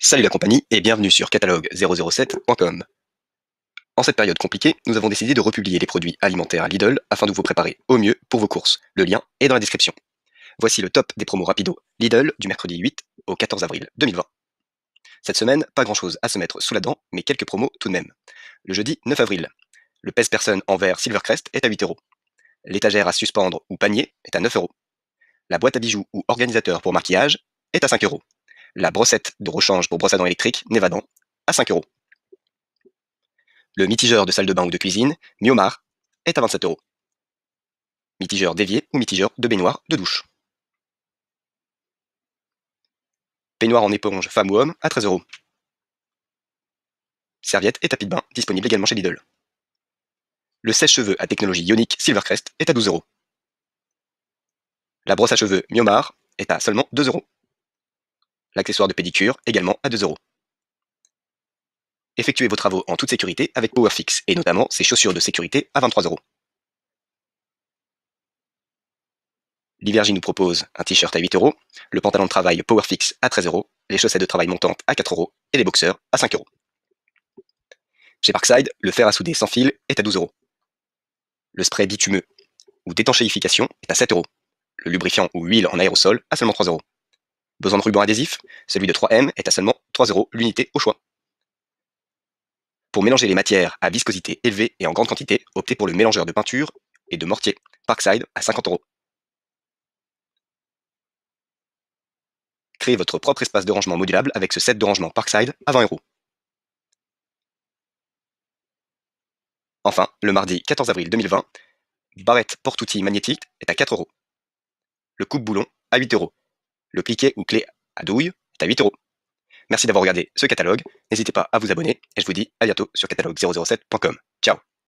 Salut la compagnie et bienvenue sur catalogue007.com. En cette période compliquée, nous avons décidé de republier les produits alimentaires à Lidl afin de vous préparer au mieux pour vos courses. Le lien est dans la description. Voici le top des promos rapido Lidl du mercredi 8 au 14 avril 2020. Cette semaine, pas grand-chose à se mettre sous la dent, mais quelques promos tout de même. Le jeudi 9 avril, le pèse personne en verre Silvercrest est à 8 euros. L'étagère à suspendre ou panier est à 9 euros. La boîte à bijoux ou organisateur pour maquillage est à 5 euros la brossette de rechange pour brosse à dents électrique Nevadan à 5 euros. Le mitigeur de salle de bain ou de cuisine, Myomar, est à 27 euros. Mitigeur d'évier ou mitigeur de baignoire de douche. Peignoir en éponge femme ou homme à 13 euros. Serviette et tapis de bain disponibles également chez Lidl. Le sèche-cheveux à technologie ionique Silvercrest est à 12 euros. La brosse à cheveux Myomar, est à seulement 2 euros. L'accessoire de pédicure, également à 2 euros. Effectuez vos travaux en toute sécurité avec PowerFix et notamment ses chaussures de sécurité à 23 euros. L'Ivergie nous propose un t-shirt à 8 euros, le pantalon de travail PowerFix à 13 euros, les chaussettes de travail montantes à 4 euros et les boxeurs à 5 euros. Chez Parkside, le fer à souder sans fil est à 12 euros. Le spray bitumeux ou d'étanchéification est à 7 euros. Le lubrifiant ou huile en aérosol à seulement 3 euros. Besoin de ruban adhésif Celui de 3M est à seulement 3€ l'unité au choix. Pour mélanger les matières à viscosité élevée et en grande quantité, optez pour le mélangeur de peinture et de mortier Parkside à 50 euros. Créez votre propre espace de rangement modulable avec ce set de rangement Parkside à 20 euros. Enfin, le mardi 14 avril 2020, barrette porte-outils magnétique est à 4 euros. Le coupe-boulon à 8 euros. Le cliquet ou clé à douille est à 8 euros. Merci d'avoir regardé ce catalogue, n'hésitez pas à vous abonner et je vous dis à bientôt sur catalogue007.com. Ciao